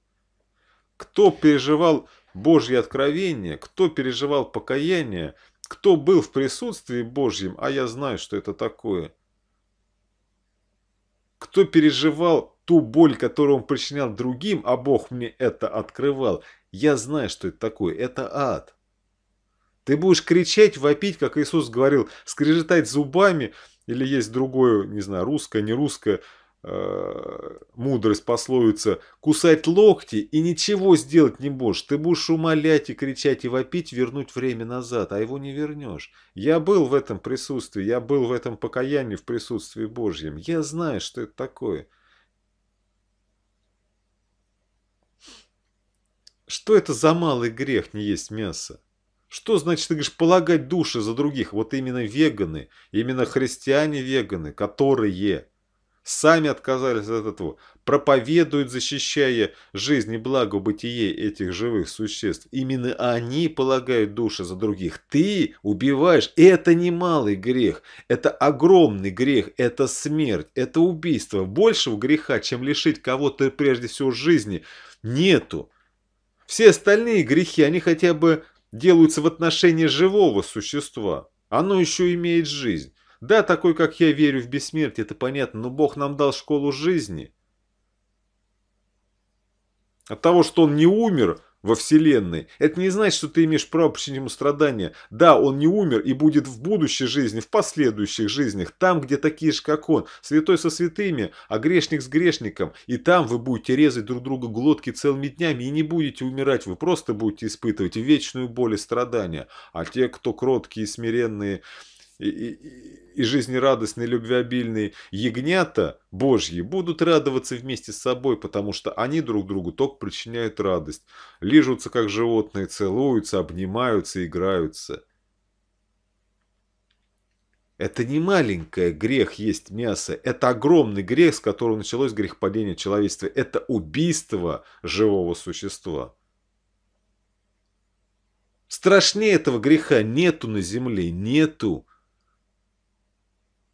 Кто переживал Божье откровение, кто переживал покаяние, кто был в присутствии Божьем, а я знаю, что это такое. Кто переживал ту боль, которую он причинял другим, а Бог мне это открывал, я знаю, что это такое. Это ад. Ты будешь кричать, вопить, как Иисус говорил, скрежетать зубами, или есть другое, не знаю, русское, не русское, э, мудрость пословица, кусать локти и ничего сделать не будешь. Ты будешь умолять и кричать и вопить, вернуть время назад, а его не вернешь. Я был в этом присутствии, я был в этом покаянии в присутствии Божьем. Я знаю, что это такое. Что это за малый грех не есть мясо? Что значит, ты говоришь, полагать души за других? Вот именно веганы, именно христиане-веганы, которые сами отказались от этого, проповедуют, защищая жизнь и благо бытие этих живых существ. Именно они полагают души за других. Ты убиваешь. И это не малый грех, это огромный грех, это смерть, это убийство. Большего греха, чем лишить кого-то прежде всего жизни, нету. Все остальные грехи, они хотя бы делаются в отношении живого существа. Оно еще имеет жизнь. Да, такой, как я, верю в бессмертие, это понятно, но Бог нам дал школу жизни. От того, что он не умер, во Вселенной. Это не значит, что ты имеешь право причинить ему страдания. Да, он не умер и будет в будущей жизни, в последующих жизнях, там, где такие же, как он. Святой со святыми, а грешник с грешником. И там вы будете резать друг друга глотки целыми днями и не будете умирать. Вы просто будете испытывать вечную боль и страдания. А те, кто кроткие и смиренные, и, и, и жизнерадостные, любвеобильные ягнята Божьи будут радоваться вместе с собой, потому что они друг другу только причиняют радость. Лижутся, как животные, целуются, обнимаются, играются. Это не маленькое грех есть мясо, это огромный грех, с которого началось грехопадение человечества. Это убийство живого существа. Страшнее этого греха нету на земле, нету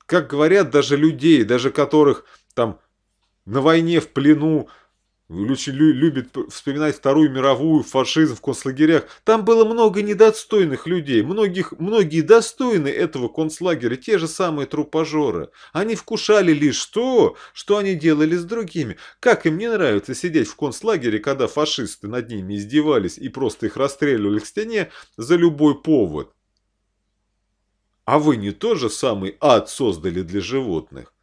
как говорят даже людей, даже которых там на войне, в плену, очень любит вспоминать Вторую мировую, фашизм в концлагерях. Там было много недостойных людей. Многих, многие достойны этого концлагеря, те же самые трупожоры. Они вкушали лишь то, что они делали с другими. Как им не нравится сидеть в концлагере, когда фашисты над ними издевались и просто их расстреливали к стене за любой повод. А вы не тот же самый ад создали для животных?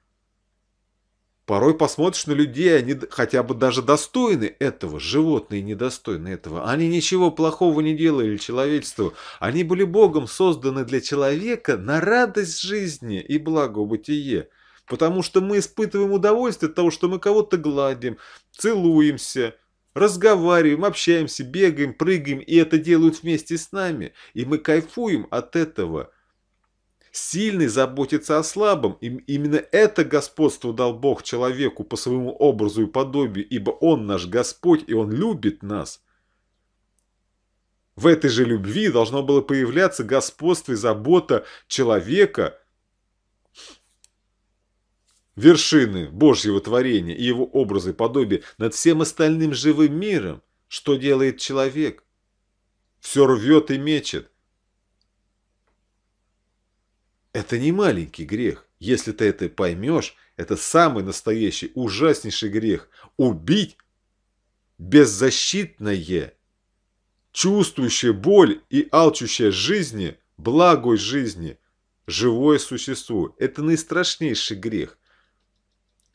Порой посмотришь на людей, они хотя бы даже достойны этого, животные недостойны этого. Они ничего плохого не делали человечеству. Они были Богом созданы для человека на радость жизни и благо бытие. Потому что мы испытываем удовольствие от того, что мы кого-то гладим, целуемся, разговариваем, общаемся, бегаем, прыгаем, и это делают вместе с нами. И мы кайфуем от этого – Сильный заботится о слабом, и именно это господство дал Бог человеку по своему образу и подобию, ибо Он наш Господь, и Он любит нас. В этой же любви должно было появляться господство и забота человека вершины Божьего творения и его образа и подобия над всем остальным живым миром, что делает человек. Все рвет и мечет, это не маленький грех. Если ты это поймешь, это самый настоящий, ужаснейший грех. Убить беззащитное, чувствующее боль и алчущее жизни, благой жизни, живое существо. Это наистрашнейший грех.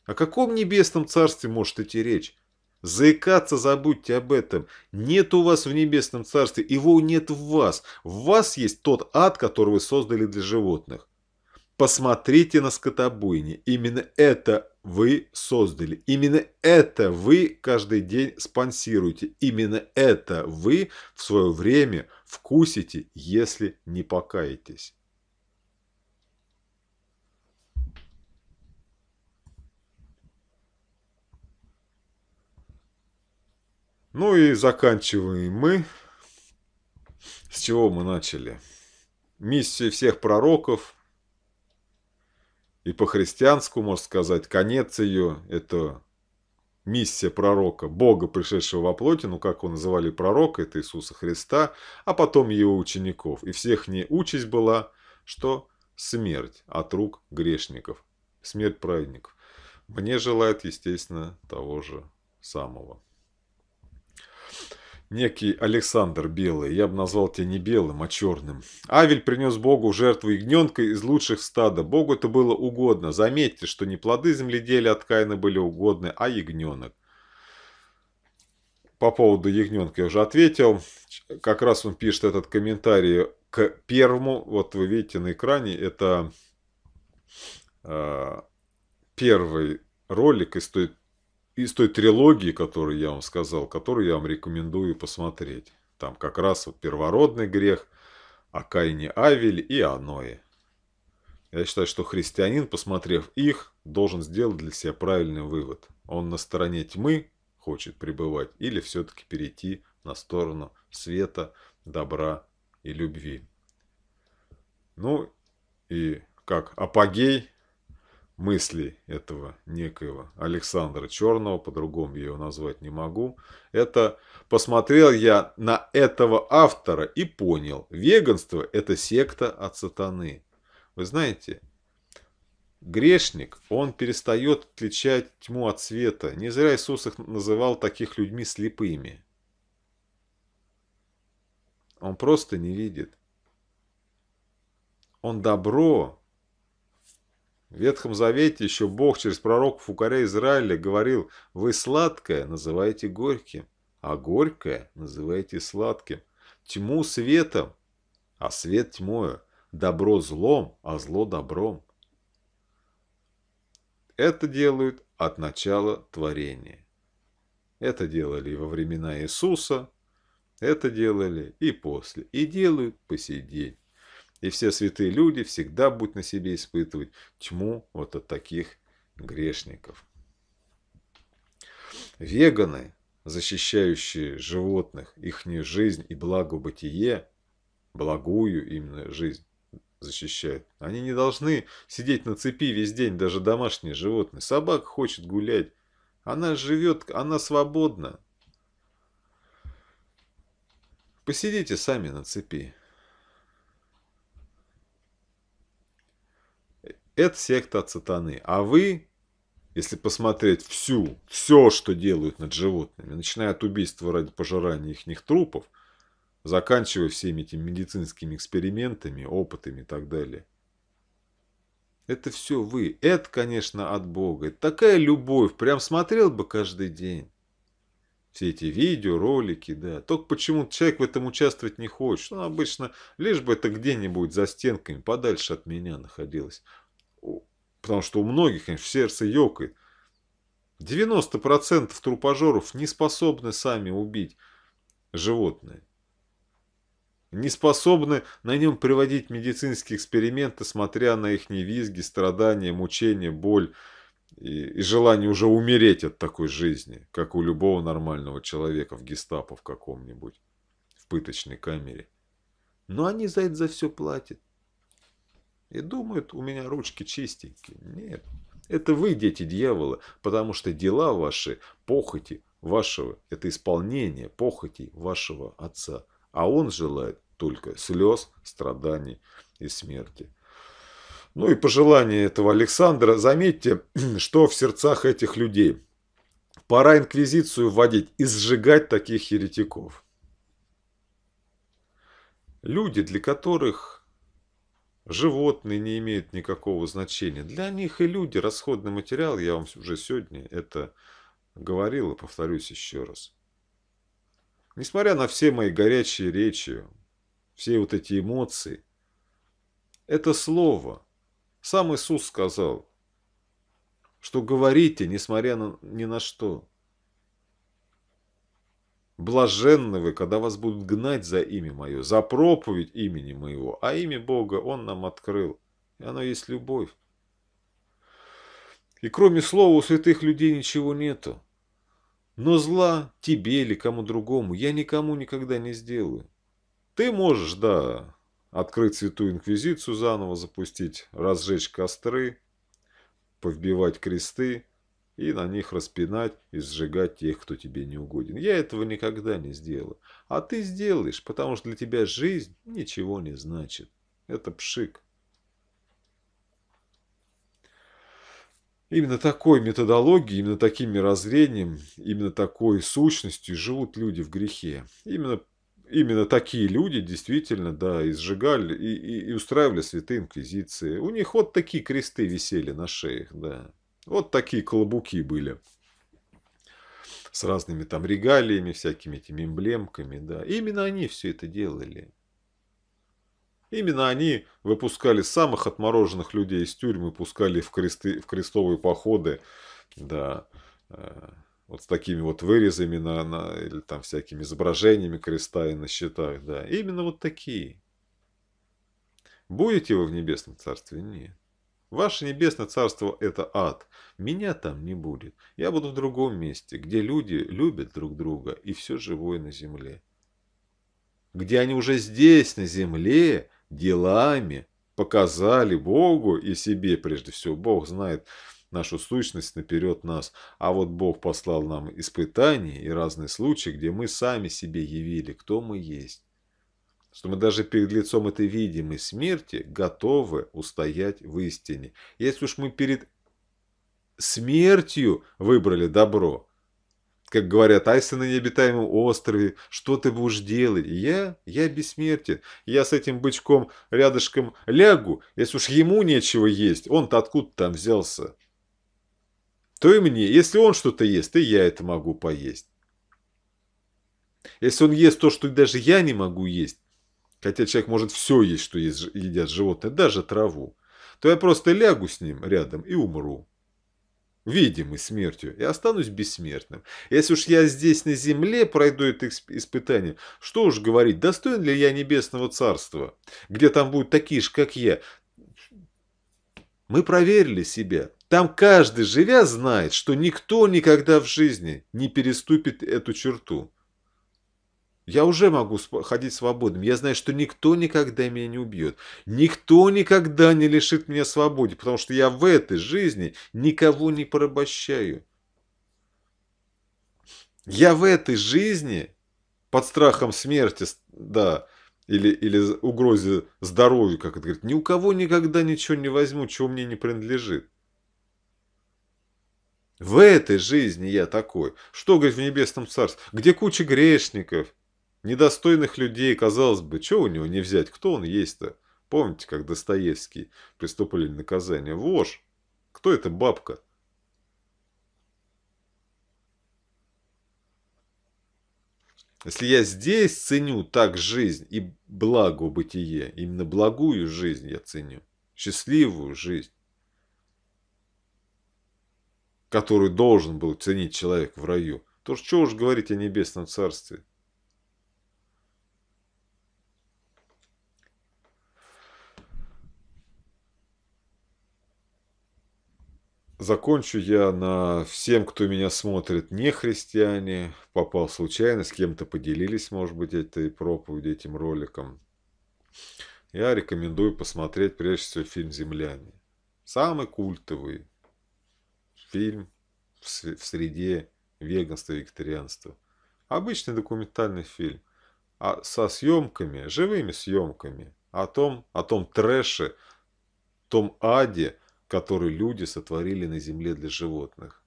О каком небесном царстве может идти речь? Заикаться забудьте об этом. Нет у вас в небесном царстве, его нет в вас. В вас есть тот ад, который вы создали для животных. Посмотрите на скотобойни. Именно это вы создали. Именно это вы каждый день спонсируете. Именно это вы в свое время вкусите, если не покаетесь. Ну и заканчиваем мы. С чего мы начали? Миссия всех пророков – и по-христианскому, можно сказать, конец ее – это миссия пророка, Бога, пришедшего во плоти, ну, как его называли пророка, это Иисуса Христа, а потом его учеников. И всех не участь была, что смерть от рук грешников, смерть праведников. Мне желает, естественно, того же самого некий Александр Белый. Я бы назвал тебя не белым, а черным. Авель принес Богу жертву ягненка из лучших стада. Богу это было угодно. Заметьте, что не плоды земледелия от Каина были угодны, а ягненок. По поводу ягненка я уже ответил. Как раз он пишет этот комментарий к первому. Вот вы видите на экране, это э, первый ролик из той из той трилогии, которую я вам сказал, которую я вам рекомендую посмотреть. Там как раз вот первородный грех, о Каине Авель и Аное. Я считаю, что христианин, посмотрев их, должен сделать для себя правильный вывод. Он на стороне тьмы хочет пребывать или все-таки перейти на сторону света, добра и любви. Ну и как апогей мысли этого некоего Александра Черного, по-другому я его назвать не могу, это посмотрел я на этого автора и понял, веганство – это секта от сатаны. Вы знаете, грешник, он перестает отличать тьму от света. Не зря Иисус их называл таких людьми слепыми. Он просто не видит. Он добро в Ветхом Завете еще Бог через пророков укоря Израиля говорил «Вы сладкое называете горьким, а горькое называете сладким, тьму светом, а свет тьмою, добро злом, а зло добром». Это делают от начала творения. Это делали во времена Иисуса, это делали и после, и делают по сей день. И все святые люди всегда будут на себе испытывать тьму вот от таких грешников. Веганы, защищающие животных, их жизнь и благо бытие, благую именно жизнь защищают. Они не должны сидеть на цепи весь день, даже домашние животные. Собака хочет гулять. Она живет, она свободна. Посидите сами на цепи. Это секта от сатаны. А вы, если посмотреть всю, все, что делают над животными, начиная от убийства ради пожирания их трупов, заканчивая всеми этими медицинскими экспериментами, опытами и так далее. Это все вы. Это, конечно, от Бога. Это такая любовь. Прям смотрел бы каждый день. Все эти видео, ролики, да. Только почему-то человек в этом участвовать не хочет. Он ну, обычно, лишь бы это где-нибудь за стенками, подальше от меня находилось потому что у многих, конечно, сердце ёкает. 90% трупожоров не способны сами убить животное. Не способны на нем приводить медицинские эксперименты, смотря на их невизги, страдания, мучения, боль и, и желание уже умереть от такой жизни, как у любого нормального человека в гестапо в каком-нибудь, в пыточной камере. Но они за это за все платят. И думают, у меня ручки чистенькие. Нет, это вы, дети дьявола, потому что дела ваши, похоти вашего, это исполнение похотей вашего отца. А он желает только слез, страданий и смерти. Ну и пожелание этого Александра, заметьте, что в сердцах этих людей. Пора инквизицию вводить и сжигать таких еретиков. Люди, для которых Животные не имеют никакого значения. Для них и люди, расходный материал, я вам уже сегодня это говорил и повторюсь еще раз. Несмотря на все мои горячие речи, все вот эти эмоции, это слово. Сам Иисус сказал, что говорите, несмотря на, ни на что. Блаженны вы, когда вас будут гнать за имя мое, за проповедь имени моего, а имя Бога Он нам открыл, и оно есть любовь. И кроме слова у святых людей ничего нету. Но зла тебе или кому другому я никому никогда не сделаю. Ты можешь, да, открыть святую инквизицию, заново запустить, разжечь костры, повбивать кресты, и на них распинать и сжигать тех, кто тебе не угоден. Я этого никогда не сделаю. А ты сделаешь, потому что для тебя жизнь ничего не значит. Это пшик. Именно такой методологией, именно таким мирозрением, именно такой сущностью живут люди в грехе. Именно, именно такие люди действительно, да, изжигали и, и, и устраивали святые инквизиции. У них вот такие кресты висели на шеях, да. Вот такие колобуки были с разными там регалиями, всякими этими эмблемками, да. Именно они все это делали. Именно они выпускали самых отмороженных людей из тюрьмы, пускали в, кресты, в крестовые походы, да, э, вот с такими вот вырезами на, на, или там всякими изображениями креста и на щитах, да. Именно вот такие. Будете вы в небесном царстве? Нет. Ваше небесное царство – это ад. Меня там не будет. Я буду в другом месте, где люди любят друг друга и все живое на земле. Где они уже здесь, на земле, делами, показали Богу и себе, прежде всего, Бог знает нашу сущность наперед нас, а вот Бог послал нам испытания и разные случаи, где мы сами себе явили, кто мы есть что мы даже перед лицом этой видимой смерти готовы устоять в истине. Если уж мы перед смертью выбрали добро, как говорят, айсы на необитаемом острове, что ты будешь делать? я, я бессмертен, я с этим бычком рядышком лягу, если уж ему нечего есть, он-то откуда там взялся? То и мне, если он что-то ест, и я это могу поесть. Если он ест то, что даже я не могу есть, хотя человек может все есть, что есть, едят животные, даже траву, то я просто лягу с ним рядом и умру. Видимой смертью, и останусь бессмертным. Если уж я здесь на земле пройду это испытание, что уж говорить, достоин ли я небесного царства, где там будут такие же, как я. Мы проверили себя. Там каждый, живя, знает, что никто никогда в жизни не переступит эту черту. Я уже могу ходить свободным. Я знаю, что никто никогда меня не убьет. Никто никогда не лишит меня свободы, потому что я в этой жизни никого не порабощаю. Я в этой жизни под страхом смерти, да, или, или угрозе здоровью, как это говорит, ни у кого никогда ничего не возьму, чего мне не принадлежит. В этой жизни я такой. Что, говорит, в небесном царстве? Где куча грешников – Недостойных людей, казалось бы, чего у него не взять, кто он есть-то? Помните, как Достоевский приступали наказания? Вож! Кто эта бабка? Если я здесь ценю так жизнь и благо бытие, именно благую жизнь я ценю, счастливую жизнь, которую должен был ценить человек в раю, то что уж говорить о небесном царстве? Закончу я на всем, кто меня смотрит, не христиане. Попал случайно, с кем-то поделились, может быть, этой проповедью, этим роликом. Я рекомендую посмотреть прежде всего фильм «Земляне». Самый культовый фильм в среде веганства и вегетарианства. Обычный документальный фильм. А со съемками, живыми съемками, о том, о том трэше, том аде, который люди сотворили на земле для животных.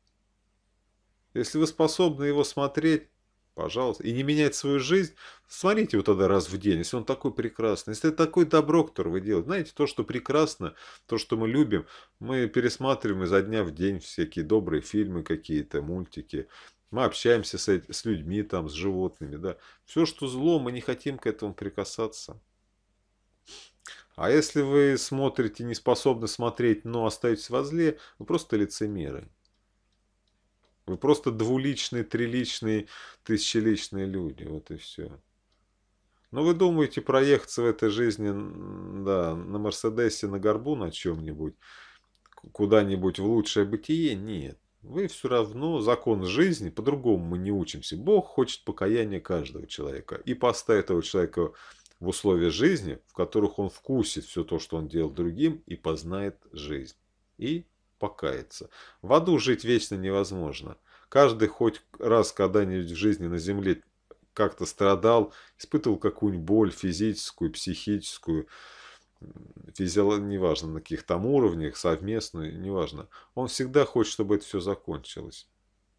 Если вы способны его смотреть, пожалуйста, и не менять свою жизнь, смотрите его тогда раз в день, если он такой прекрасный, если это такое добро, которое вы делаете. Знаете, то, что прекрасно, то, что мы любим, мы пересматриваем изо дня в день всякие добрые фильмы какие-то, мультики, мы общаемся с, с людьми, там, с животными, да. Все, что зло, мы не хотим к этому прикасаться. А если вы смотрите, не способны смотреть, но остаетесь возле, вы просто лицемеры. Вы просто двуличные, триличные, тысячеличные люди. Вот и все. Но вы думаете проехаться в этой жизни да, на Мерседесе, на горбу, на чем-нибудь, куда-нибудь в лучшее бытие? Нет. Вы все равно закон жизни, по-другому мы не учимся. Бог хочет покаяния каждого человека. И поставит этого человека в условия жизни, в которых он вкусит все то, что он делал другим, и познает жизнь. И покаяться. В аду жить вечно невозможно. Каждый хоть раз когда-нибудь в жизни на земле как-то страдал, испытывал какую-нибудь боль физическую, психическую, физиолог, неважно на каких там уровнях, совместную, неважно. Он всегда хочет, чтобы это все закончилось.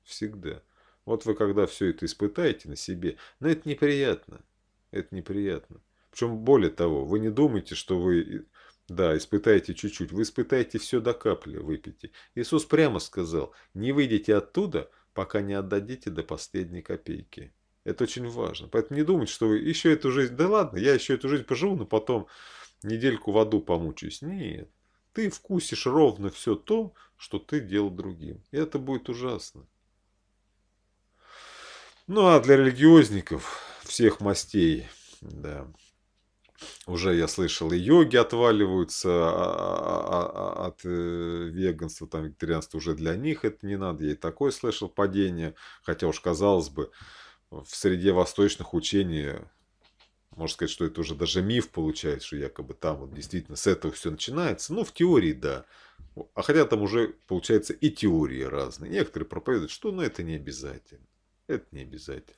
Всегда. Вот вы когда все это испытаете на себе, но ну, это неприятно. Это неприятно. Причем более того, вы не думайте, что вы да, испытаете чуть-чуть, вы испытаете все до капли, выпейте. Иисус прямо сказал, не выйдите оттуда, пока не отдадите до последней копейки. Это очень важно. Поэтому не думайте, что вы еще эту жизнь, да ладно, я еще эту жизнь поживу, но потом недельку в аду помучаюсь. Нет, ты вкусишь ровно все то, что ты делал другим. И это будет ужасно. Ну а для религиозников всех мастей, да, уже я слышал, и йоги отваливаются а, а, а, от э, веганства, там, вегетарианства уже для них это не надо. Я и такое слышал падение, хотя уж казалось бы, в среде восточных учений можно сказать, что это уже даже миф получается, что якобы там вот действительно с этого все начинается. Ну, в теории, да. А хотя там уже, получается, и теории разные. Некоторые проповедуют, что ну, это не обязательно. Это не обязательно.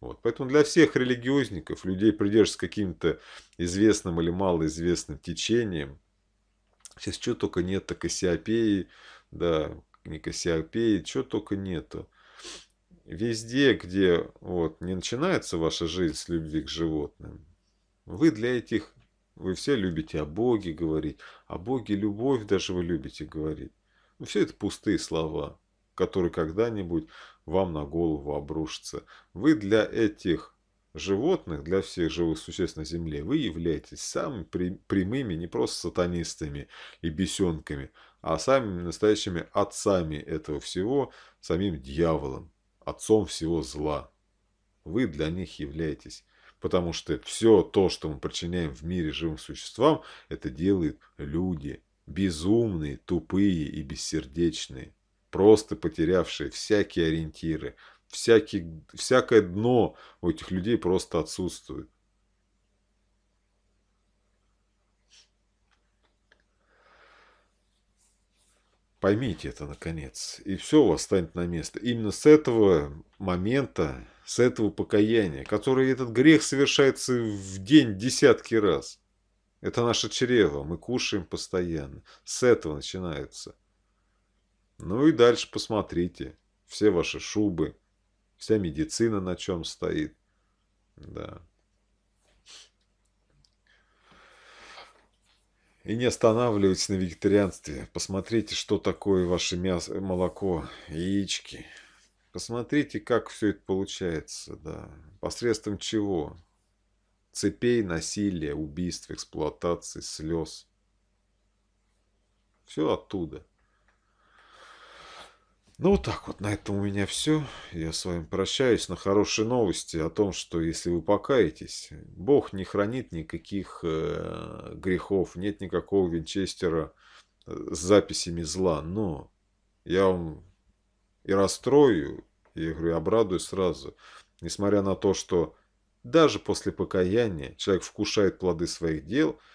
Вот. Поэтому для всех религиозников, людей, придерживаясь каким-то известным или малоизвестным течением, сейчас что только нет, так Кассиопеи, да, не Кассиопеи, что только нету. Везде, где вот, не начинается ваша жизнь с любви к животным, вы для этих, вы все любите о Боге говорить, о Боге любовь даже вы любите говорить. Ну, все это пустые слова который когда-нибудь вам на голову обрушится. Вы для этих животных, для всех живых существ на Земле, вы являетесь самыми прямыми, не просто сатанистами и бесенками, а самыми настоящими отцами этого всего, самим дьяволом, отцом всего зла. Вы для них являетесь потому что все то, что мы причиняем в мире живым существам, это делают люди, безумные, тупые и бессердечные просто потерявшие всякие ориентиры, всякие, всякое дно у этих людей просто отсутствует. Поймите это, наконец, и все у вас станет на место. Именно с этого момента, с этого покаяния, который этот грех совершается в день десятки раз. Это наше чрево, мы кушаем постоянно. С этого начинается. Ну и дальше посмотрите. Все ваши шубы, вся медицина на чем стоит. Да. И не останавливайтесь на вегетарианстве. Посмотрите, что такое ваше мясо, молоко, яички. Посмотрите, как все это получается, да. Посредством чего? Цепей, насилия, убийств, эксплуатации, слез. Все оттуда. Ну вот так вот, на этом у меня все. Я с вами прощаюсь на хорошие новости о том, что если вы покаетесь, Бог не хранит никаких э, грехов, нет никакого винчестера э, с записями зла, но я вам и расстрою, и, я говорю, обрадую сразу, несмотря на то, что даже после покаяния человек вкушает плоды своих дел –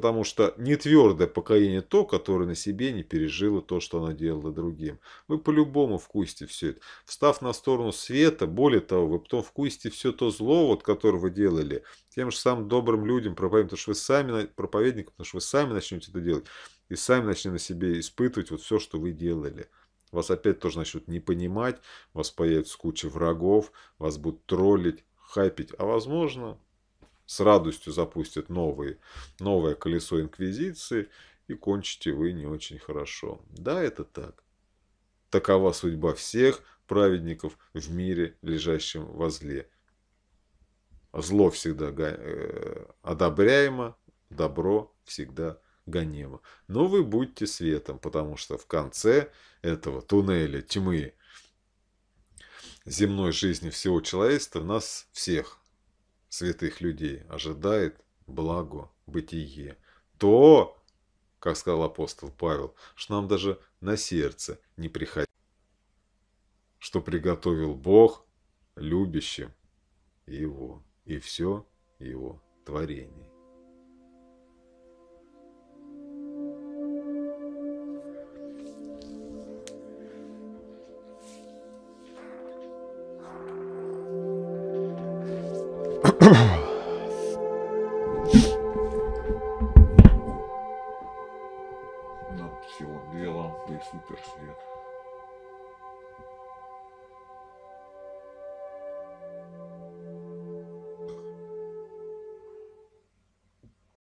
потому что не твердое покаяние то, которое на себе не пережило то, что оно делало другим. Вы по-любому вкусите все это. Встав на сторону света, более того, вы потом вкусите все то зло, вот, которое вы делали, тем же самым добрым людям, проповедникам, потому что вы сами, проповедникам, потому что вы сами начнете это делать, и сами начнете на себе испытывать вот все, что вы делали. Вас опять тоже начнут не понимать, вас появится куча врагов, вас будут троллить, хайпить, а возможно, с радостью запустят новые, новое колесо инквизиции, и кончите вы не очень хорошо. Да, это так. Такова судьба всех праведников в мире, лежащем во зле. Зло всегда э, одобряемо, добро всегда гонемо. Но вы будьте светом, потому что в конце этого туннеля тьмы земной жизни всего человечества нас всех святых людей ожидает благо бытие. То, как сказал апостол Павел, что нам даже на сердце не приходит, что приготовил Бог любящим его и все его творение. Ahem.